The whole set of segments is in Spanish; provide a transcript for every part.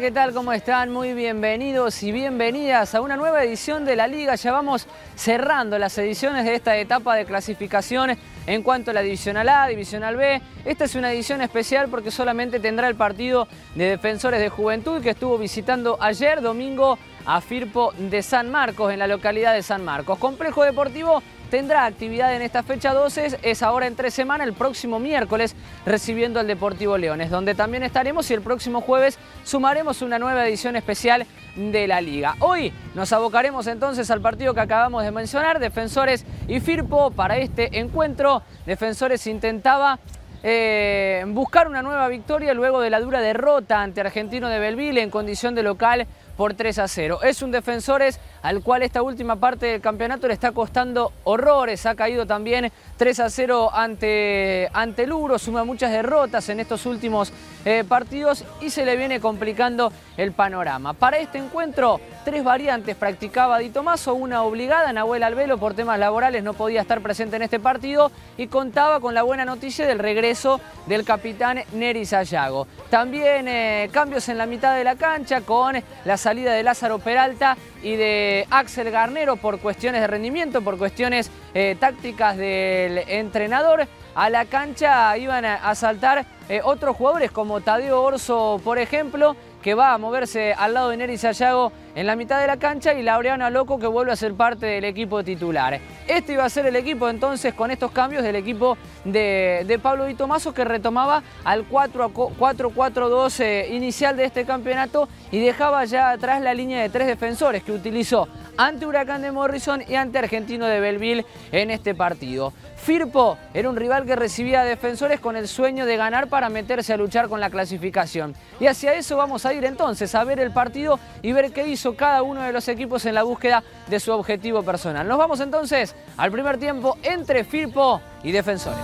¿qué tal? ¿Cómo están? Muy bienvenidos y bienvenidas a una nueva edición de la Liga. Ya vamos cerrando las ediciones de esta etapa de clasificaciones en cuanto a la Divisional A, Divisional B. Esta es una edición especial porque solamente tendrá el partido de Defensores de Juventud que estuvo visitando ayer domingo a Firpo de San Marcos, en la localidad de San Marcos. Complejo Deportivo tendrá actividad en esta fecha 12, es ahora en tres semanas, el próximo miércoles, recibiendo al Deportivo Leones, donde también estaremos y el próximo jueves sumaremos una nueva edición especial de la Liga. Hoy nos abocaremos entonces al partido que acabamos de mencionar, Defensores y Firpo, para este encuentro. Defensores intentaba eh, buscar una nueva victoria luego de la dura derrota ante Argentino de Belville en condición de local por 3 a 0. Es un Defensores al cual esta última parte del campeonato le está costando horrores. Ha caído también 3 a 0 ante, ante el suma muchas derrotas en estos últimos eh, partidos y se le viene complicando el panorama. Para este encuentro, tres variantes practicaba Di Tomaso, una obligada, Nahuel Albelo por temas laborales no podía estar presente en este partido y contaba con la buena noticia del regreso del capitán Neri Sayago. También eh, cambios en la mitad de la cancha con las salida de Lázaro Peralta y de Axel Garnero por cuestiones de rendimiento, por cuestiones eh, tácticas del entrenador. A la cancha iban a, saltar eh, otros jugadores como Tadeo Orso, por ejemplo, que va a moverse al lado de Nery Sayago en la mitad de la cancha y Laureano Loco que vuelve a ser parte del equipo titular. Este iba a ser el equipo entonces con estos cambios del equipo de, Pablo Di Tomaso que retomaba al 4-4-2 eh, inicial de este campeonato y dejaba ya atrás la línea de tres defensores que utilizó ante Huracán de Morrison y ante Argentino de Belville en este partido. Firpo era un rival que recibía defensores con el sueño de ganar para meterse a luchar con la clasificación. Y hacia eso vamos a ir entonces, a ver el partido y ver qué hizo cada uno de los equipos en la búsqueda de su objetivo personal. Nos vamos entonces al primer tiempo entre Firpo y Defensores.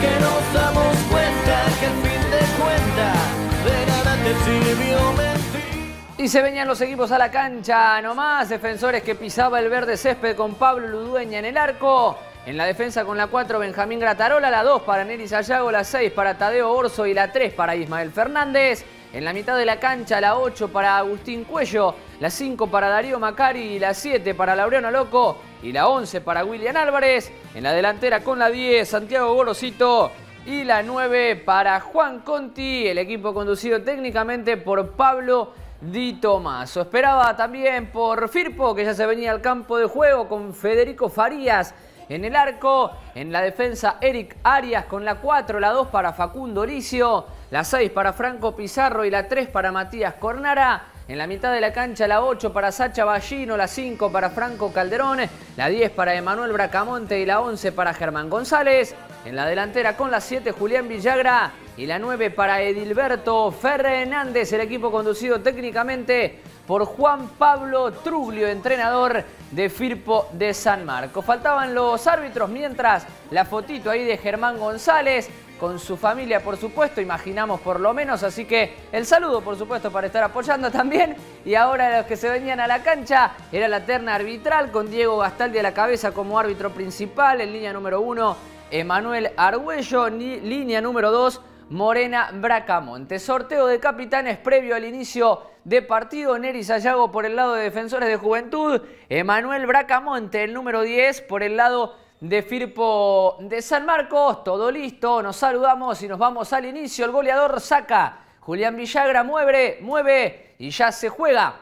que nos damos cuenta que fin de cuenta de nada te sirvió Y se venían los equipos a la cancha nomás, defensores que pisaba el verde césped con Pablo Ludueña en el arco. En la defensa con la 4 Benjamín Gratarola, la 2 para Neris Sayago. la 6 para Tadeo Orso y la 3 para Ismael Fernández. En la mitad de la cancha la 8 para Agustín Cuello, la 5 para Darío Macari y la 7 para Laureano Loco y la 11 para William Álvarez. En la delantera con la 10 Santiago Gorosito y la 9 para Juan Conti, el equipo conducido técnicamente por Pablo Di Tomaso. Esperaba también por Firpo, que ya se venía al campo de juego con Federico Farías. En el arco, en la defensa Eric Arias con la 4, la 2 para Facundo Licio, la 6 para Franco Pizarro y la 3 para Matías Cornara. En la mitad de la cancha la 8 para Sacha Ballino, la 5 para Franco Calderón, la 10 para Emanuel Bracamonte y la 11 para Germán González. En la delantera con la 7 Julián Villagra y la 9 para Edilberto Fernández. El equipo conducido técnicamente por Juan Pablo Truglio, entrenador de Firpo de San Marco. Faltaban los árbitros, mientras la fotito ahí de Germán González, con su familia, por supuesto, imaginamos por lo menos, así que el saludo, por supuesto, para estar apoyando también. Y ahora los que se venían a la cancha era la terna arbitral, con Diego Gastaldi a la cabeza como árbitro principal, en línea número uno, Emanuel Argüello, línea número dos, Morena Bracamonte. Sorteo de capitanes previo al inicio de partido. Nery Sayago por el lado de Defensores de Juventud. Emanuel Bracamonte, el número 10, por el lado de Firpo de San Marcos. Todo listo, nos saludamos y nos vamos al inicio. El goleador saca. Julián Villagra mueve, mueve y ya se juega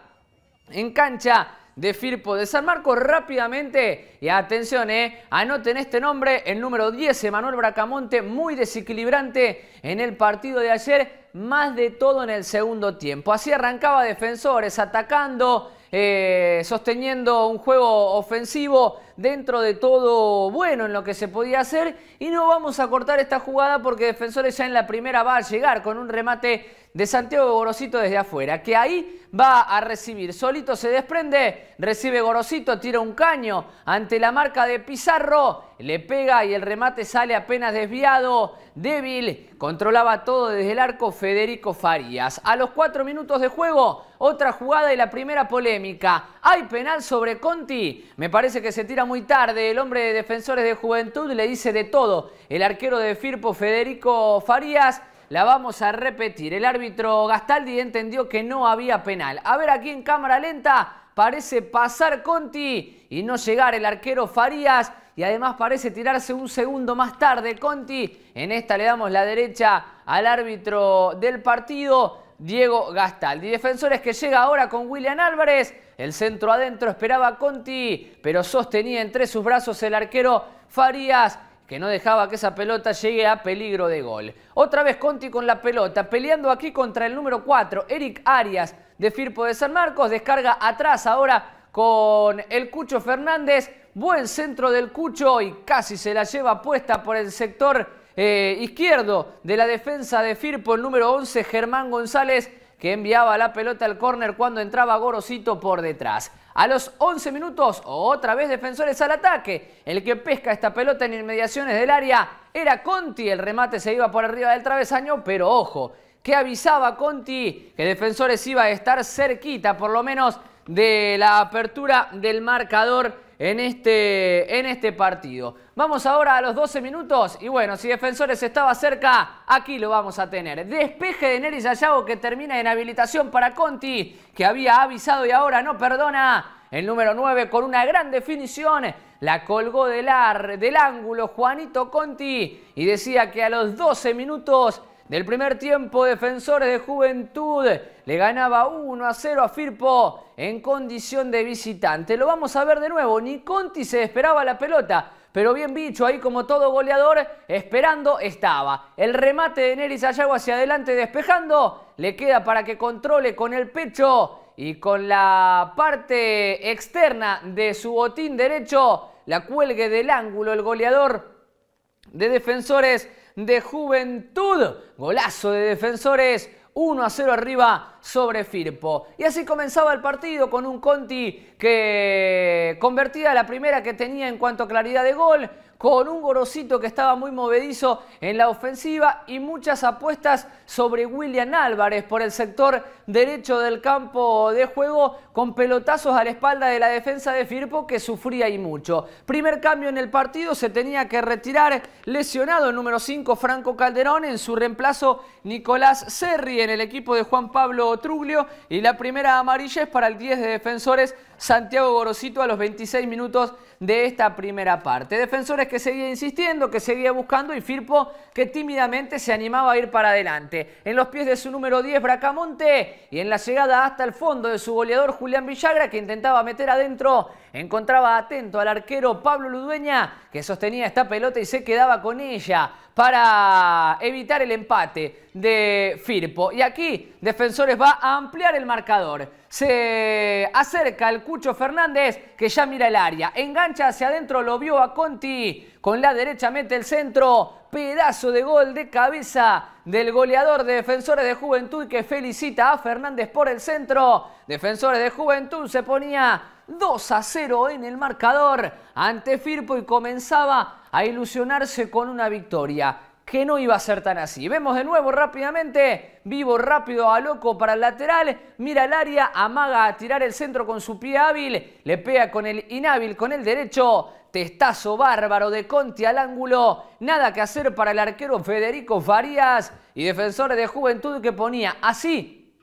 en cancha de Firpo de San Marcos rápidamente. Y atención, eh, anoten este nombre, el número 10, Emanuel Bracamonte, muy desequilibrante en el partido de ayer, más de todo en el segundo tiempo. Así arrancaba defensores, atacando, eh, sosteniendo un juego ofensivo dentro de todo bueno en lo que se podía hacer. Y no vamos a cortar esta jugada porque defensores ya en la primera va a llegar con un remate de Santiago Gorosito desde afuera, que ahí va a recibir. Solito se desprende, recibe Gorosito, tira un caño ante la marca de Pizarro, le pega y el remate sale apenas desviado. Débil, controlaba todo desde el arco Federico Farías. A los cuatro minutos de juego, otra jugada y la primera polémica. Hay penal sobre Conti. Me parece que se tira muy tarde. El hombre de defensores de juventud le dice de todo. El arquero de Firpo, Federico Farías la vamos a repetir. El árbitro Gastaldi entendió que no había penal. A ver aquí en cámara lenta. Parece pasar Conti y no llegar el arquero Farías. Y además parece tirarse un segundo más tarde Conti. En esta le damos la derecha al árbitro del partido. Diego Gastaldi. Defensores que llega ahora con William Álvarez. El centro adentro esperaba Conti, pero sostenía entre sus brazos el arquero Farías que no dejaba que esa pelota llegue a peligro de gol. Otra vez Conti con la pelota, peleando aquí contra el número 4, Eric Arias de Firpo de San Marcos, descarga atrás ahora con el Cucho Fernández, buen centro del Cucho y casi se la lleva puesta por el sector eh, izquierdo de la defensa de Firpo, el número 11, Germán González, que enviaba la pelota al córner cuando entraba Gorosito por detrás. A los 11 minutos, otra vez defensores al ataque. El que pesca esta pelota en inmediaciones del área era Conti. El remate se iba por arriba del travesaño, pero ojo, que avisaba Conti que defensores iba a estar cerquita, por lo menos, de la apertura del marcador en este, en este partido. Vamos ahora a los 12 minutos y bueno, si Defensores estaba cerca, aquí lo vamos a tener. Despeje de Neris Ayago que termina en habilitación para Conti, que había avisado y ahora no perdona. El número 9 con una gran definición. La colgó del, del ángulo Juanito Conti y decía que a los 12 minutos del primer tiempo, Defensores de Juventud le ganaba 1 a 0 a Firpo en condición de visitante. Lo vamos a ver de nuevo, ni Conti se esperaba la pelota, pero bien bicho, ahí como todo goleador, esperando estaba. El remate de Neris Ayago hacia adelante despejando, le queda para que controle con el pecho y con la parte externa de su botín derecho, la cuelgue del ángulo el goleador de defensores de Juventud. Golazo de defensores. 1 a 0 arriba sobre Firpo. Y así comenzaba el partido con un Conti que convertía la primera que tenía en cuanto a claridad de gol con un gorosito que estaba muy movedizo en la ofensiva y muchas apuestas sobre William Álvarez por el sector derecho del campo de juego con pelotazos a la espalda de la defensa de Firpo que sufría y mucho. Primer cambio en el partido, se tenía que retirar lesionado el número 5 Franco Calderón, en su reemplazo Nicolás Serri en el equipo de Juan Pablo Truglio y la primera amarilla es para el 10 de defensores Santiago Gorosito a los 26 minutos de esta primera parte. Defensores que seguía insistiendo, que seguía buscando y Firpo que tímidamente se animaba a ir para adelante. En los pies de su número 10 Bracamonte y en la llegada hasta el fondo de su goleador Julián Villagra que intentaba meter adentro, encontraba atento al arquero Pablo Ludueña que sostenía esta pelota y se quedaba con ella para evitar el empate de Firpo. Y aquí Defensores va a ampliar el marcador. Se acerca el Cucho Fernández que ya mira el área. Engancha hacia adentro, lo vio a Conti. Con la derecha mete el centro. Pedazo de gol de cabeza del goleador de Defensores de Juventud que felicita a Fernández por el centro. Defensores de Juventud se ponía 2 a 0 en el marcador ante Firpo y comenzaba a ilusionarse con una victoria que no iba a ser tan así. Vemos de nuevo rápidamente, vivo rápido a loco para el lateral, mira el área, amaga a tirar el centro con su pie hábil, le pega con el inhábil, con el derecho, testazo bárbaro de Conti al ángulo, nada que hacer para el arquero Federico Farías y defensores de juventud que ponía así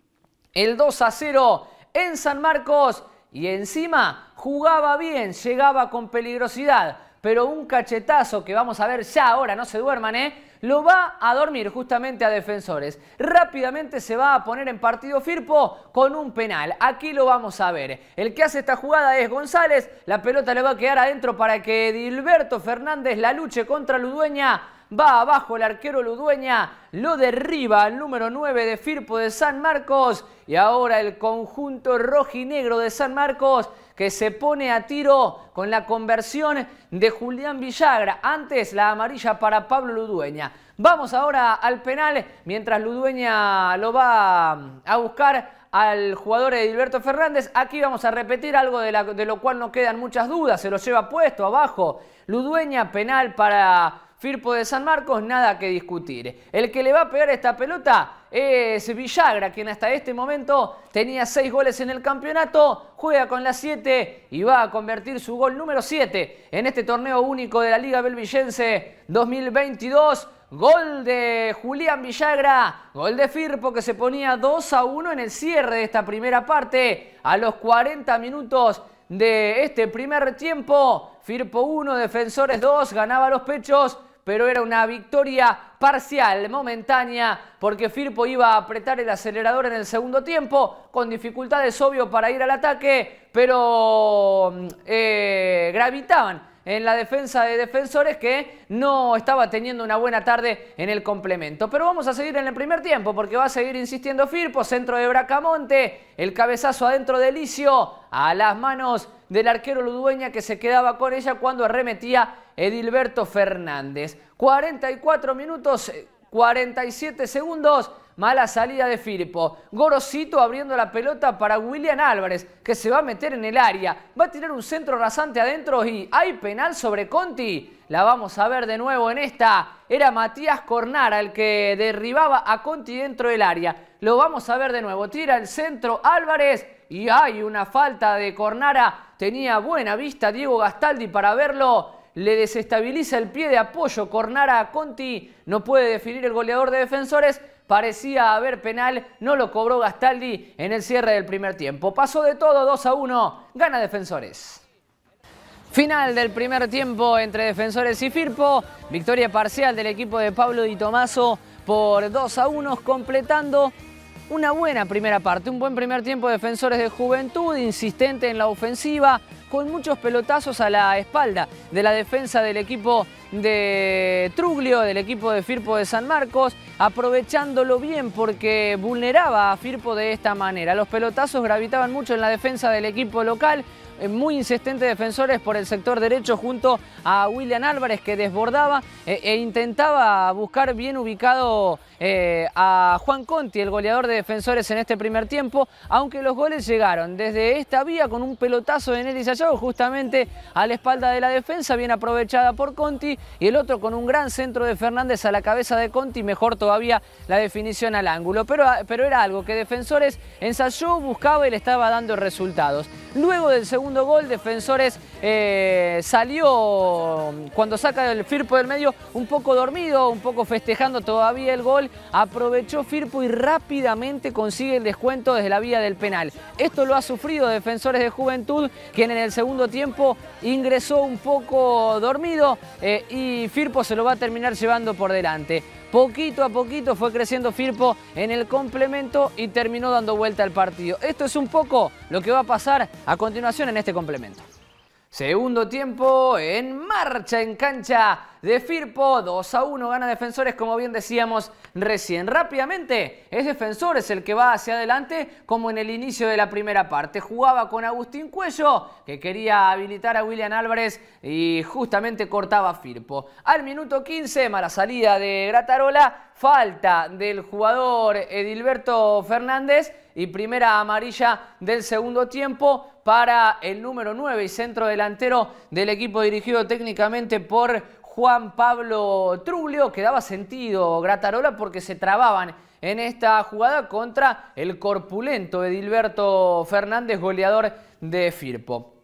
el 2 a 0 en San Marcos y encima jugaba bien, llegaba con peligrosidad, pero un cachetazo que vamos a ver ya ahora, no se duerman, ¿eh? Lo va a dormir justamente a defensores. Rápidamente se va a poner en partido Firpo con un penal. Aquí lo vamos a ver. El que hace esta jugada es González. La pelota le va a quedar adentro para que Dilberto Fernández la luche contra Ludueña Va abajo el arquero Ludueña, lo derriba al número 9 de Firpo de San Marcos. Y ahora el conjunto rojinegro de San Marcos que se pone a tiro con la conversión de Julián Villagra. Antes la amarilla para Pablo Ludueña. Vamos ahora al penal, mientras Ludueña lo va a buscar al jugador Edilberto Fernández. Aquí vamos a repetir algo de, de lo cual no quedan muchas dudas. Se lo lleva puesto abajo. Ludueña, penal para Firpo de San Marcos, nada que discutir. El que le va a pegar esta pelota es Villagra, quien hasta este momento tenía 6 goles en el campeonato, juega con las 7 y va a convertir su gol número 7 en este torneo único de la Liga Belvillense 2022. Gol de Julián Villagra, gol de Firpo que se ponía 2 a 1 en el cierre de esta primera parte. A los 40 minutos de este primer tiempo. Firpo 1, Defensores 2, ganaba los pechos, pero era una victoria parcial, momentánea, porque Firpo iba a apretar el acelerador en el segundo tiempo, con dificultades obvio para ir al ataque, pero mm, eh, gravitaban en la defensa de defensores que no estaba teniendo una buena tarde en el complemento. Pero vamos a seguir en el primer tiempo porque va a seguir insistiendo Firpo, centro de Bracamonte, el cabezazo adentro de Licio, a las manos del arquero Ludueña que se quedaba con ella cuando arremetía Edilberto Fernández. 44 minutos, 47 eh, segundos Mala salida de Firpo. Gorosito abriendo la pelota para William Álvarez, que se va a meter en el área. Va a tirar un centro rasante adentro y hay penal sobre Conti. La vamos a ver de nuevo en esta. Era Matías Cornara el que derribaba a Conti dentro del área. Lo vamos a ver de nuevo. Tira el centro Álvarez y hay una falta de Cornara. Tenía buena vista Diego Gastaldi para verlo le desestabiliza el pie de apoyo. Cornara a Conti no puede definir el goleador de defensores parecía haber penal, no lo cobró Gastaldi en el cierre del primer tiempo. Pasó de todo 2 a 1, gana Defensores. Final del primer tiempo entre Defensores y Firpo, victoria parcial del equipo de Pablo Di Tomaso por 2 a 1, completando una buena primera parte, un buen primer tiempo defensores de juventud, insistente en la ofensiva, con muchos pelotazos a la espalda de la defensa del equipo de Truglio, del equipo de Firpo de San Marcos, aprovechándolo bien porque vulneraba a Firpo de esta manera. Los pelotazos gravitaban mucho en la defensa del equipo local, eh, muy insistente defensores por el sector derecho junto a William Álvarez que desbordaba eh, e, intentaba buscar bien ubicado eh, a Juan Conti, el goleador de defensores en este primer tiempo, aunque los goles llegaron desde esta vía con un pelotazo de Nelly Sayago justamente a la espalda de la defensa, bien aprovechada por Conti, y el otro con un gran centro de Fernández a la cabeza de Conti, mejor todavía la definición al ángulo, pero, ah, pero era algo que defensores ensayó, buscaba y le estaba dando resultados. Luego del segundo gol, defensores eh, salió cuando saca el Firpo del medio un poco dormido, un poco festejando todavía el gol aprovechó Firpo y rápidamente consigue el descuento desde la vía del penal. Esto lo ha sufrido Defensores de Juventud, quien en el segundo tiempo ingresó un poco dormido eh, y Firpo se lo va a terminar llevando por delante. Poquito a poquito fue creciendo Firpo en el complemento y terminó dando vuelta al partido. Esto es un poco lo que va a pasar a continuación en este complemento. Segundo tiempo en marcha en cancha de Firpo. 2 a 1 gana Defensores, como bien decíamos recién. Rápidamente es Defensores el que va hacia adelante, como en el inicio de la primera parte. Jugaba con Agustín Cuello, que quería habilitar a William Álvarez y justamente cortaba Firpo. Al minuto 15, mala salida de Gratarola, falta del jugador Edilberto Fernández y primera amarilla del segundo tiempo para el número 9 y centro delantero del equipo dirigido técnicamente por Juan Pablo Trulio, que daba sentido Gratarola porque se trababan en esta jugada contra el corpulento Edilberto Fernández, goleador de Firpo.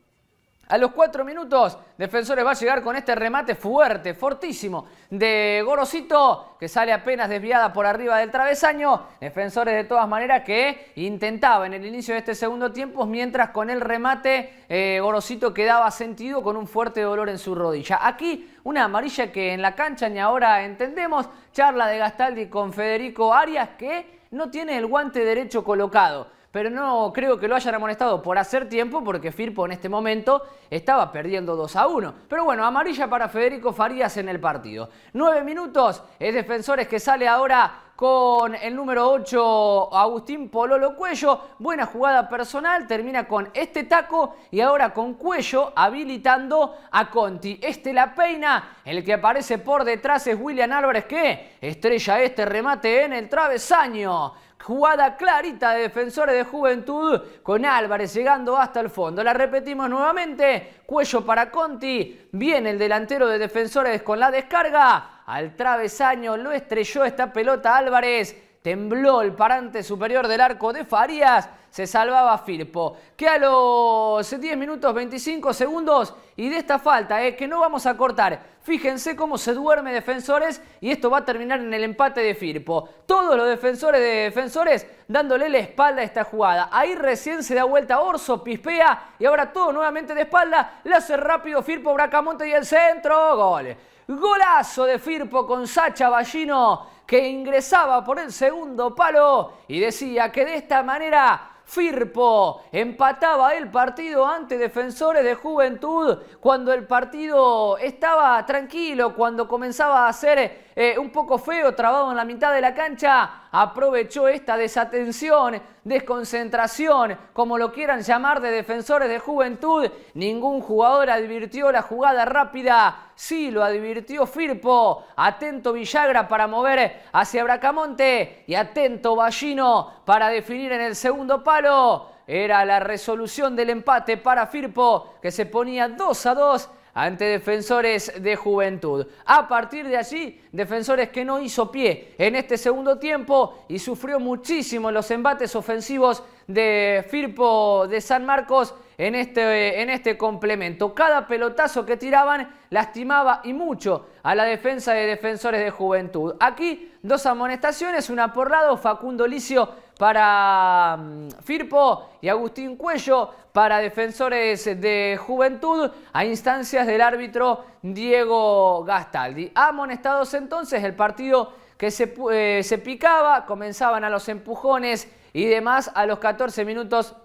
A los cuatro minutos, Defensores va a llegar con este remate fuerte, fortísimo, de Gorosito, que sale apenas desviada por arriba del travesaño. Defensores de todas maneras que intentaba en el inicio de este segundo tiempo, mientras con el remate eh, Gorosito quedaba sentido con un fuerte dolor en su rodilla. Aquí una amarilla que en la cancha ni ahora entendemos. Charla de Gastaldi con Federico Arias que no tiene el guante derecho colocado pero no creo que lo hayan amonestado por hacer tiempo porque Firpo en este momento estaba perdiendo 2 a 1. Pero bueno, amarilla para Federico Farías en el partido. nueve minutos, es Defensores que sale ahora con el número 8 Agustín Pololo Cuello. Buena jugada personal, termina con este taco y ahora con Cuello habilitando a Conti. Este la peina, el que aparece por detrás es William Álvarez que estrella este remate en el travesaño. Jugada clarita de defensores de Juventud con Álvarez llegando hasta el fondo. La repetimos nuevamente. Cuello para Conti. Viene el delantero de defensores con la descarga. Al travesaño lo estrelló esta pelota Álvarez. Tembló el parante superior del arco de Farías. Se salvaba Firpo. Que a los 10 minutos 25 segundos y de esta falta, es que no vamos a cortar, Fíjense cómo se duerme Defensores y esto va a terminar en el empate de Firpo. Todos los defensores de Defensores dándole la espalda a esta jugada. Ahí recién se da vuelta Orso, pispea y ahora todo nuevamente de espalda. Le hace rápido Firpo, Bracamonte y el centro. Gol. Golazo de Firpo con Sacha Ballino que ingresaba por el segundo palo y decía que de esta manera Firpo empataba el partido ante Defensores de Juventud cuando el partido estaba tranquilo, cuando comenzaba a ser eh, un poco feo, trabado en la mitad de la cancha, aprovechó esta desatención, desconcentración, como lo quieran llamar, de defensores de juventud. Ningún jugador advirtió la jugada rápida. Sí, lo advirtió Firpo. Atento Villagra para mover hacia Bracamonte y atento Ballino para definir en el segundo palo. Era la resolución del empate para Firpo, que se ponía 2 a 2 ante Defensores de Juventud. A partir de allí, Defensores que no hizo pie en este segundo tiempo y sufrió muchísimo los embates ofensivos de Firpo de San Marcos en este, en este complemento. Cada pelotazo que tiraban lastimaba y mucho a la defensa de Defensores de Juventud. Aquí dos amonestaciones, una por lado, Facundo Licio para mm, Firpo y Agustín Cuello para defensores de Juventud a instancias del árbitro Diego Gastaldi. Amonestados entonces el partido que se, eh, picaba, comenzaban a los empujones y demás a los 14 minutos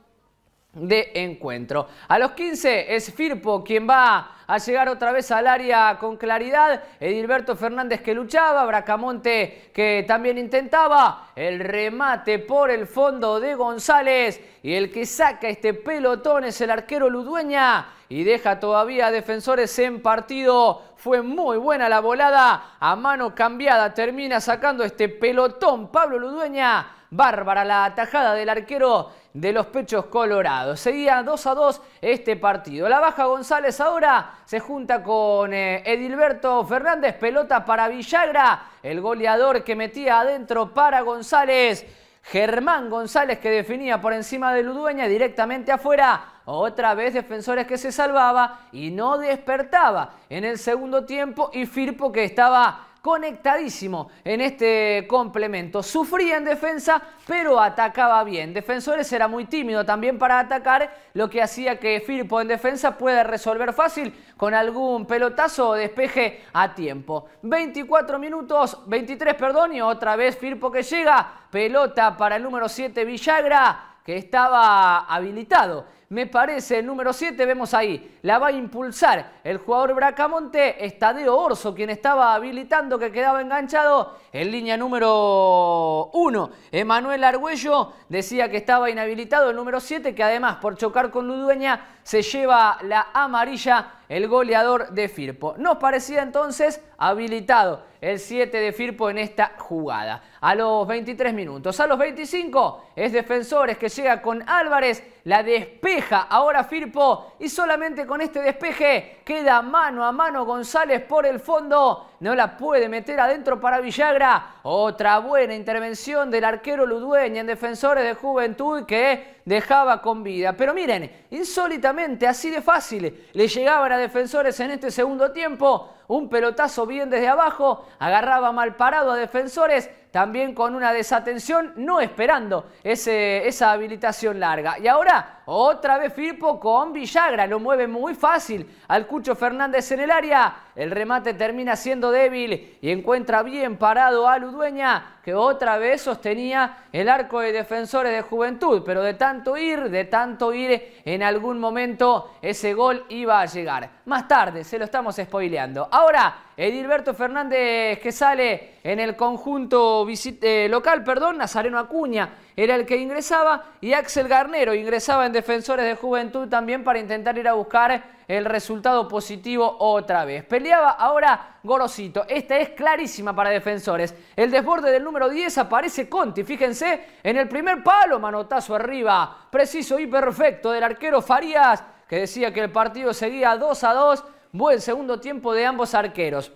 de encuentro. A los 15 es Firpo quien va a llegar otra vez al área con claridad. Edilberto Fernández que luchaba, Bracamonte que también intentaba. El remate por el fondo de González y el que saca este pelotón es el arquero Ludueña y deja todavía defensores en partido. Fue muy buena la volada, a mano cambiada termina sacando este pelotón Pablo Ludueña bárbara la atajada del arquero de los pechos colorados. Seguía 2 a 2 este partido. La baja González ahora se junta con eh, Edilberto Fernández, pelota para Villagra, el goleador que metía adentro para González. Germán González que definía por encima de Ludueña directamente afuera. Otra vez defensores que se salvaba y no despertaba en el segundo tiempo y Firpo que estaba conectadísimo en este complemento. Sufría en defensa, pero atacaba bien. Defensores era muy tímido también para atacar, lo que hacía que Firpo en defensa pueda resolver fácil con algún pelotazo o despeje a tiempo. 24 minutos, 23, perdón, y otra vez Firpo que llega. Pelota para el número 7 Villagra, que estaba habilitado me parece. El número 7 vemos ahí, la va a impulsar el jugador Bracamonte, Estadio Orso, quien estaba habilitando, que quedaba enganchado. En línea número 1, Emanuel Argüello decía que estaba inhabilitado el número 7, que además por chocar con Ludueña se lleva la amarilla el goleador de Firpo. Nos parecía entonces habilitado el 7 de Firpo en esta jugada. A los 23 minutos, a los 25 es Defensores que llega con Álvarez, la despeja ahora Firpo y solamente con este despeje queda mano a mano González por el fondo, no la puede meter adentro para Villagra. Otra buena intervención del arquero Ludueña en Defensores de Juventud que dejaba con vida. Pero miren, insólitamente, así de fácil, le llegaban a defensores en este segundo tiempo, un pelotazo bien desde abajo, agarraba mal parado a defensores, también con una desatención, no esperando ese, esa habilitación larga. Y ahora, otra vez Firpo con Villagra, lo mueve muy fácil al Cucho Fernández en el área. El remate termina siendo débil y encuentra bien parado a Ludueña, que otra vez sostenía el arco de defensores de Juventud, pero de tanto ir, de tanto ir, en algún momento ese gol iba a llegar. Más tarde, se lo estamos spoileando. Ahora, Edilberto Fernández que sale en el conjunto eh, local, perdón, Nazareno Acuña era el que ingresaba y Axel Garnero ingresaba en Defensores de Juventud también para intentar ir a buscar el resultado positivo otra vez. Peleaba ahora Gorosito, esta es clarísima para Defensores. El desborde del número 10 aparece Conti, fíjense, en el primer palo, manotazo arriba, preciso y perfecto del arquero Farías que decía que el partido seguía 2 a 2 Buen segundo tiempo de ambos arqueros.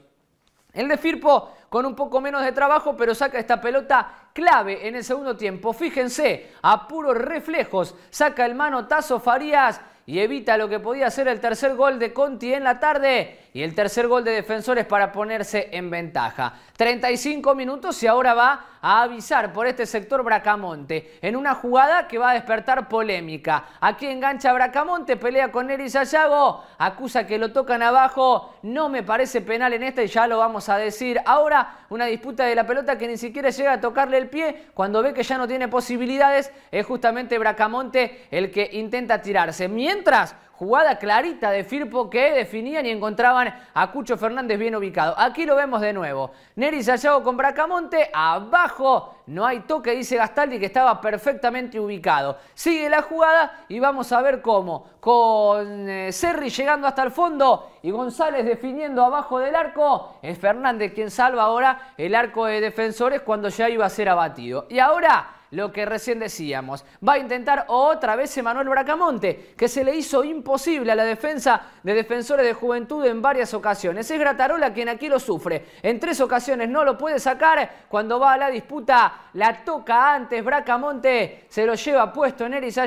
El de Firpo con un poco menos de trabajo, pero saca esta pelota clave en el segundo tiempo. Fíjense, a puros reflejos, saca el mano Tazo Farías y evita lo que podía ser el tercer gol de Conti en la tarde. Y el tercer gol de defensores para ponerse en ventaja. 35 minutos y ahora va a avisar por este sector Bracamonte en una jugada que va a despertar polémica. Aquí engancha Bracamonte, pelea con Eris Sayago, acusa que lo tocan abajo. No me parece penal en esta y ya lo vamos a decir. Ahora una disputa de la pelota que ni siquiera llega a tocarle el pie cuando ve que ya no tiene posibilidades. Es justamente Bracamonte el que intenta tirarse. Mientras jugada clarita de Firpo que definían y encontraban a Cucho Fernández bien ubicado. Aquí lo vemos de nuevo. Neri Sayago con Bracamonte, abajo no hay toque, dice Gastaldi, que estaba perfectamente ubicado. Sigue la jugada y vamos a ver cómo. Con eh, llegando hasta el fondo y González definiendo abajo del arco. Es Fernández quien salva ahora el arco de defensores cuando ya iba a ser abatido. Y ahora lo que recién decíamos. Va a intentar otra vez Emanuel Bracamonte, que se le hizo imposible a la defensa de defensores de juventud en varias ocasiones. Es Gratarola quien aquí lo sufre. En tres ocasiones no lo puede sacar. Cuando va a la disputa, la toca antes. Bracamonte se lo lleva puesto en Eris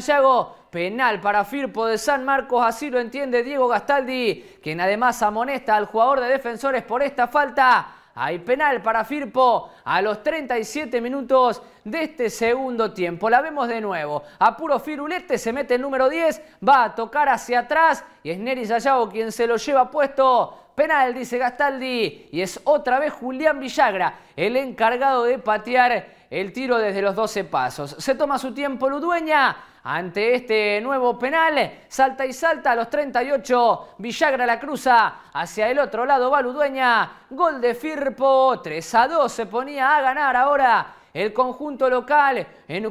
Penal para Firpo de San Marcos, así lo entiende Diego Gastaldi, quien además amonesta al jugador de defensores por esta falta. Hay penal para Firpo a los 37 minutos de este segundo tiempo. La vemos de nuevo. A puro firulete se mete el número 10, va a tocar hacia atrás y es Neris Ayago quien se lo lleva puesto penal, dice Gastaldi. Y es otra vez Julián Villagra, el encargado de patear el tiro desde los 12 pasos. Se toma su tiempo Ludueña. Ante este nuevo penal, salta y salta a los 38, Villagra la cruza, hacia el otro lado va Ludueña, gol de Firpo, 3 a 2 se ponía a ganar ahora el conjunto local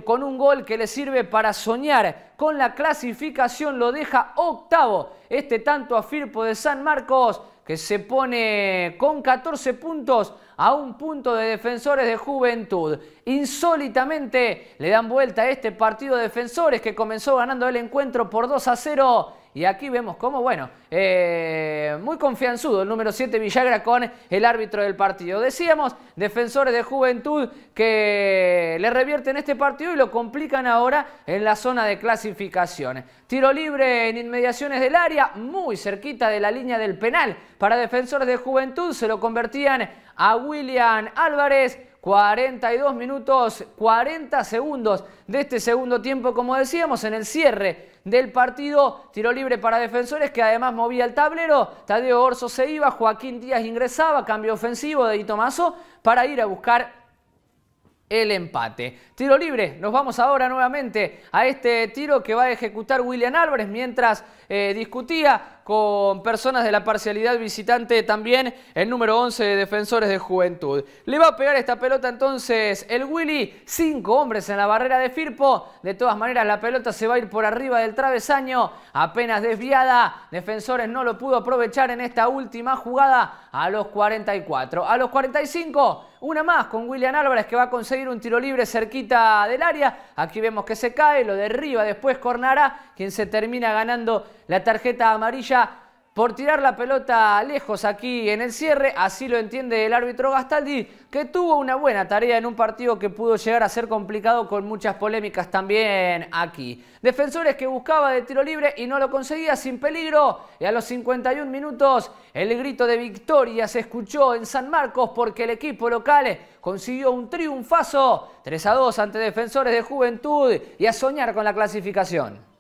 con un gol que le sirve para soñar con la clasificación, lo deja octavo. Este tanto a Firpo de San Marcos que se pone con 14 puntos a un punto de defensores de juventud. Insólitamente le dan vuelta a este partido de defensores que comenzó ganando el encuentro por 2 a 0 y aquí vemos cómo, bueno, eh, muy confianzudo el número 7 Villagra con el árbitro del partido. Decíamos, defensores de juventud que le revierten este partido y lo complican ahora en la zona de clasificación. Tiro libre en inmediaciones del área, muy cerquita de la línea del penal. Para defensores de juventud se lo convertían a William Álvarez. 42 minutos 40 segundos de este segundo tiempo, como decíamos, en el cierre del partido. Tiro libre para defensores que además movía el tablero. Tadeo Orso se iba, Joaquín Díaz ingresaba, cambio ofensivo de Di Tomaso para ir a buscar el empate. Tiro libre, nos vamos ahora nuevamente a este tiro que va a ejecutar William Álvarez mientras eh, discutía con personas de la parcialidad visitante también el número 11 de defensores de juventud. Le va a pegar esta pelota entonces el Willy, cinco hombres en la barrera de Firpo, de todas maneras la pelota se va a ir por arriba del travesaño, apenas desviada, defensores no lo pudo aprovechar en esta última jugada a los 44, a los 45 una más con William Álvarez que va a conseguir un tiro libre cerquita del área. Aquí vemos que se cae, lo derriba después Cornara, quien se termina ganando la tarjeta amarilla por tirar la pelota lejos aquí en el cierre, así lo entiende el árbitro Gastaldi, que tuvo una buena tarea en un partido que pudo llegar a ser complicado con muchas polémicas también aquí. Defensores que buscaba de tiro libre y no lo conseguía sin peligro, y a los 51 minutos el grito de victoria se escuchó en San Marcos porque el equipo local consiguió un triunfazo, 3 a 2 ante defensores de Juventud y a soñar con la clasificación.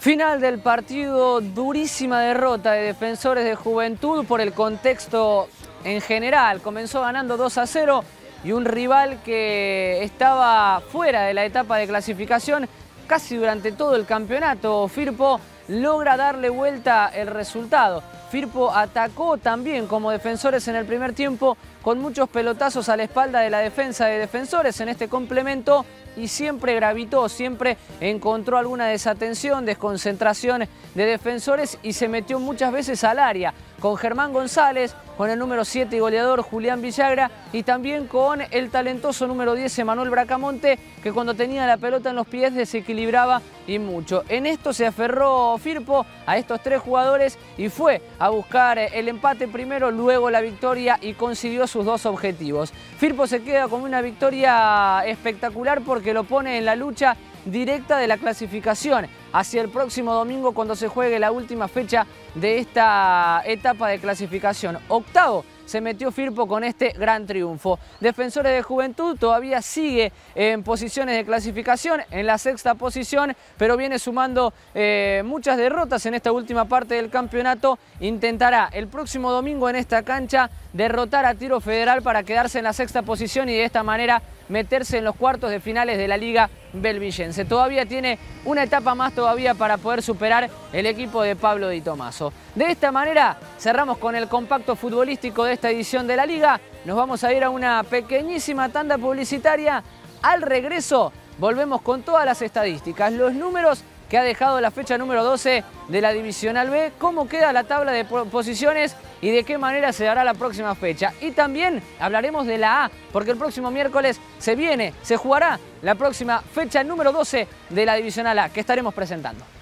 Final del partido, durísima derrota de defensores de juventud por el contexto en general. Comenzó ganando 2 a 0 y un rival que estaba fuera de la etapa de clasificación casi durante todo el campeonato. Firpo logra darle vuelta el resultado. Firpo atacó también como defensores en el primer tiempo con muchos pelotazos a la espalda de la defensa de defensores en este complemento y siempre gravitó, siempre encontró alguna desatención, desconcentración de defensores y se metió muchas veces al área con Germán González, con el número 7 y goleador Julián Villagra y también con el talentoso número 10 Manuel Bracamonte, que cuando tenía la pelota en los pies desequilibraba y mucho. En esto se aferró Firpo a estos tres jugadores y fue a buscar el empate primero, luego la victoria y consiguió sus dos objetivos. Firpo se queda con una victoria espectacular porque lo pone en la lucha directa de la clasificación hacia el próximo domingo cuando se juegue la última fecha de esta etapa de clasificación. Octavo se metió Firpo con este gran triunfo. Defensores de Juventud todavía sigue en posiciones de clasificación, en la sexta posición, pero viene sumando eh, muchas derrotas en esta última parte del campeonato. Intentará el próximo domingo en esta cancha derrotar a Tiro Federal para quedarse en la sexta posición y de esta manera meterse en los cuartos de finales de la Liga Belvillense. Todavía tiene una etapa más todavía para poder superar el equipo de Pablo Di Tomaso. De esta manera cerramos con el compacto futbolístico de esta edición de la Liga. Nos vamos a ir a una pequeñísima tanda publicitaria. Al regreso volvemos con todas las estadísticas, los números que ha dejado la fecha número 12 de la Divisional B, cómo queda la tabla de posiciones y de qué manera se dará la próxima fecha. Y también hablaremos de la A, porque el próximo miércoles se viene, se jugará la próxima fecha número 12 de la Divisional A, que estaremos presentando.